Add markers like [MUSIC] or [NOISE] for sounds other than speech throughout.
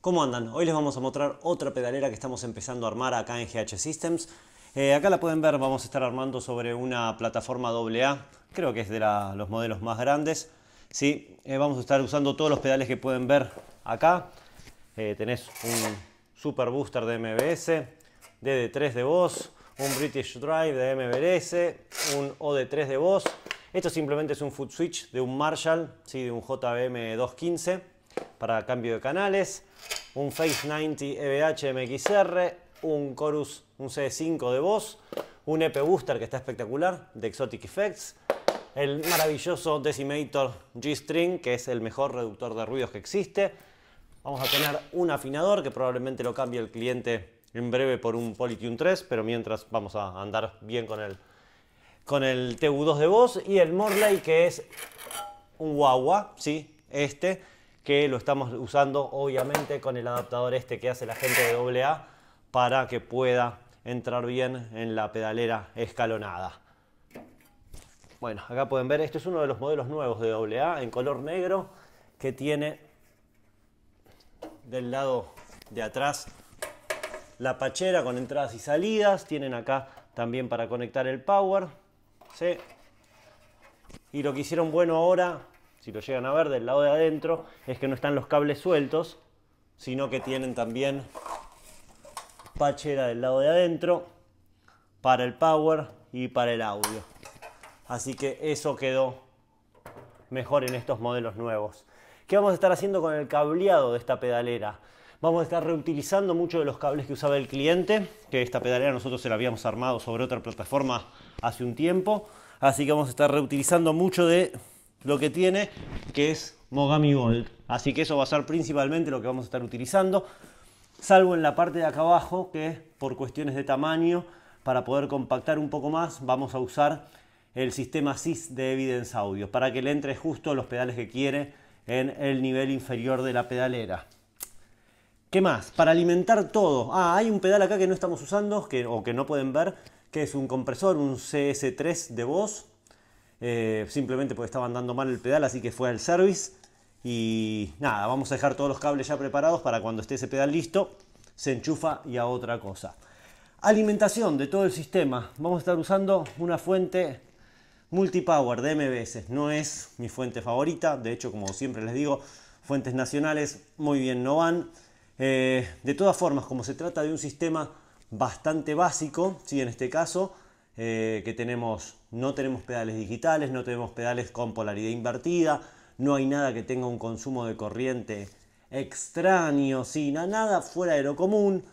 ¿Cómo andan? Hoy les vamos a mostrar otra pedalera que estamos empezando a armar acá en GH Systems. Eh, acá la pueden ver, vamos a estar armando sobre una plataforma AA, creo que es de los modelos más grandes. Sí, eh, vamos a estar usando todos los pedales que pueden ver acá. Eh, tenés un Super Booster de MBS, DD3 de voz un British Drive de MBS, un OD3 de voz Esto simplemente es un foot switch de un Marshall, sí, de un JBM 215 para cambio de canales, un Face 90 EBH MXR, un Chorus, un CD5 de voz, un EP Booster que está espectacular, de Exotic Effects, el maravilloso Decimator G-String, que es el mejor reductor de ruidos que existe. Vamos a tener un afinador que probablemente lo cambie el cliente en breve por un Polytune 3, pero mientras vamos a andar bien con el, con el TU2 de voz y el Morley que es un guagua, ¿sí? Este que lo estamos usando obviamente con el adaptador este que hace la gente de AA para que pueda entrar bien en la pedalera escalonada. Bueno, acá pueden ver, este es uno de los modelos nuevos de AA en color negro que tiene del lado de atrás la pachera con entradas y salidas. Tienen acá también para conectar el power. ¿sí? Y lo que hicieron bueno ahora si lo llegan a ver del lado de adentro, es que no están los cables sueltos, sino que tienen también pachera del lado de adentro para el power y para el audio. Así que eso quedó mejor en estos modelos nuevos. ¿Qué vamos a estar haciendo con el cableado de esta pedalera? Vamos a estar reutilizando mucho de los cables que usaba el cliente, que esta pedalera nosotros se la habíamos armado sobre otra plataforma hace un tiempo, así que vamos a estar reutilizando mucho de lo que tiene, que es Mogami Gold. Así que eso va a ser principalmente lo que vamos a estar utilizando, salvo en la parte de acá abajo, que por cuestiones de tamaño, para poder compactar un poco más, vamos a usar el sistema SIS de Evidence Audio, para que le entre justo los pedales que quiere en el nivel inferior de la pedalera. ¿Qué más? Para alimentar todo. Ah, hay un pedal acá que no estamos usando o que no pueden ver, que es un compresor, un CS3 de voz eh, simplemente porque estaban dando mal el pedal, así que fue al service. Y nada, vamos a dejar todos los cables ya preparados para cuando esté ese pedal listo, se enchufa y a otra cosa. Alimentación de todo el sistema. Vamos a estar usando una fuente multipower de MBS. No es mi fuente favorita, de hecho, como siempre les digo, fuentes nacionales muy bien no van. Eh, de todas formas, como se trata de un sistema bastante básico, si en este caso, eh, que tenemos no tenemos pedales digitales, no tenemos pedales con polaridad invertida, no hay nada que tenga un consumo de corriente extraño, sin nada fuera de lo común.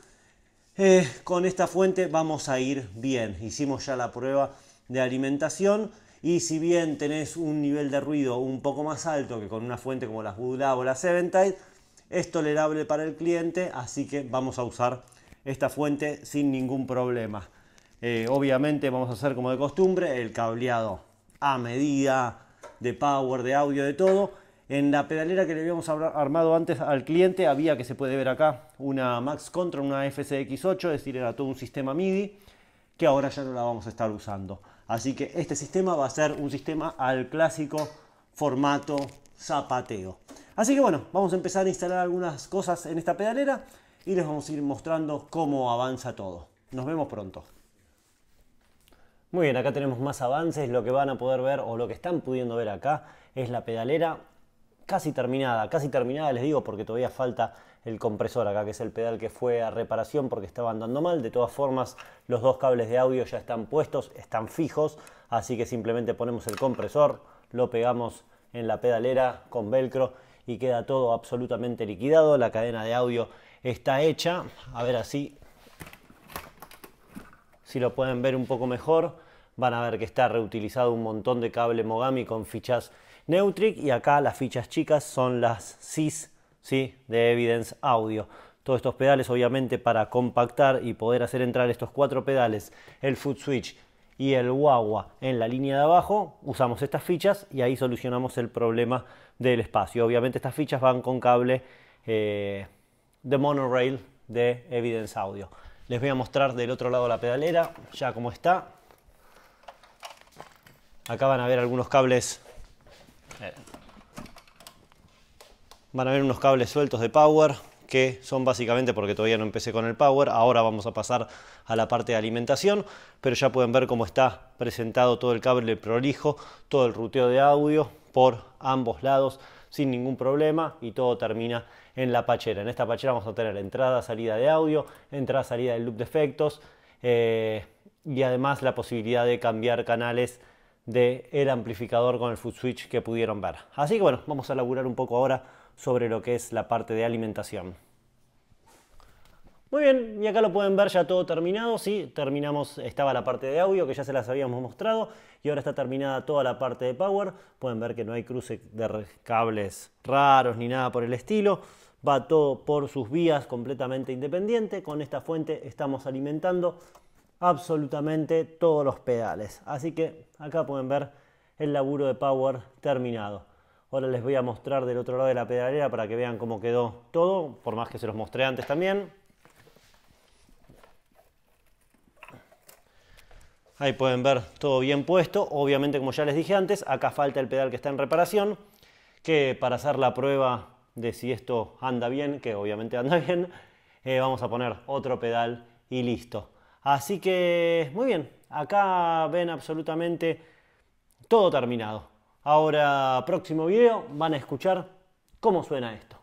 Eh, con esta fuente vamos a ir bien. Hicimos ya la prueba de alimentación y si bien tenés un nivel de ruido un poco más alto que con una fuente como las Buda o las Seventide, es tolerable para el cliente, así que vamos a usar esta fuente sin ningún problema. Eh, obviamente vamos a hacer como de costumbre el cableado a medida de power, de audio, de todo. En la pedalera que le habíamos armado antes al cliente había, que se puede ver acá, una Max Control, una FCX8, es decir, era todo un sistema MIDI que ahora ya no la vamos a estar usando. Así que este sistema va a ser un sistema al clásico formato zapateo. Así que bueno, vamos a empezar a instalar algunas cosas en esta pedalera y les vamos a ir mostrando cómo avanza todo. Nos vemos pronto. Muy bien, acá tenemos más avances, lo que van a poder ver o lo que están pudiendo ver acá es la pedalera casi terminada, casi terminada les digo porque todavía falta el compresor acá que es el pedal que fue a reparación porque estaba andando mal, de todas formas los dos cables de audio ya están puestos, están fijos, así que simplemente ponemos el compresor, lo pegamos en la pedalera con velcro y queda todo absolutamente liquidado, la cadena de audio está hecha, a ver así si lo pueden ver un poco mejor, van a ver que está reutilizado un montón de cable Mogami con fichas Neutric y acá las fichas chicas son las SIS ¿sí? de Evidence Audio. Todos estos pedales obviamente para compactar y poder hacer entrar estos cuatro pedales, el foot switch y el guagua en la línea de abajo, usamos estas fichas y ahí solucionamos el problema del espacio. Obviamente estas fichas van con cable eh, de monorail de Evidence Audio. Les voy a mostrar del otro lado la pedalera, ya como está. Acá van a ver algunos cables. Van a ver unos cables sueltos de power que son básicamente porque todavía no empecé con el power. Ahora vamos a pasar a la parte de alimentación, pero ya pueden ver cómo está presentado todo el cable prolijo, todo el ruteo de audio por ambos lados sin ningún problema y todo termina en la pachera. En esta pachera vamos a tener entrada, salida de audio, entrada, salida del loop de efectos eh, y además la posibilidad de cambiar canales de el amplificador con el foot switch que pudieron ver. Así que bueno, vamos a laburar un poco ahora sobre lo que es la parte de alimentación. Muy bien, y acá lo pueden ver ya todo terminado, sí, terminamos, estaba la parte de audio que ya se las habíamos mostrado y ahora está terminada toda la parte de power, pueden ver que no hay cruce de cables raros ni nada por el estilo, va todo por sus vías completamente independiente, con esta fuente estamos alimentando absolutamente todos los pedales. Así que acá pueden ver el laburo de Power terminado. Ahora les voy a mostrar del otro lado de la pedalera para que vean cómo quedó todo, por más que se los mostré antes también. Ahí pueden ver todo bien puesto. Obviamente, como ya les dije antes, acá falta el pedal que está en reparación, que para hacer la prueba de si esto anda bien, que obviamente anda [LAUGHS] bien, eh, vamos a poner otro pedal y listo. Así que, muy bien, acá ven absolutamente todo terminado. Ahora, próximo video, van a escuchar cómo suena esto.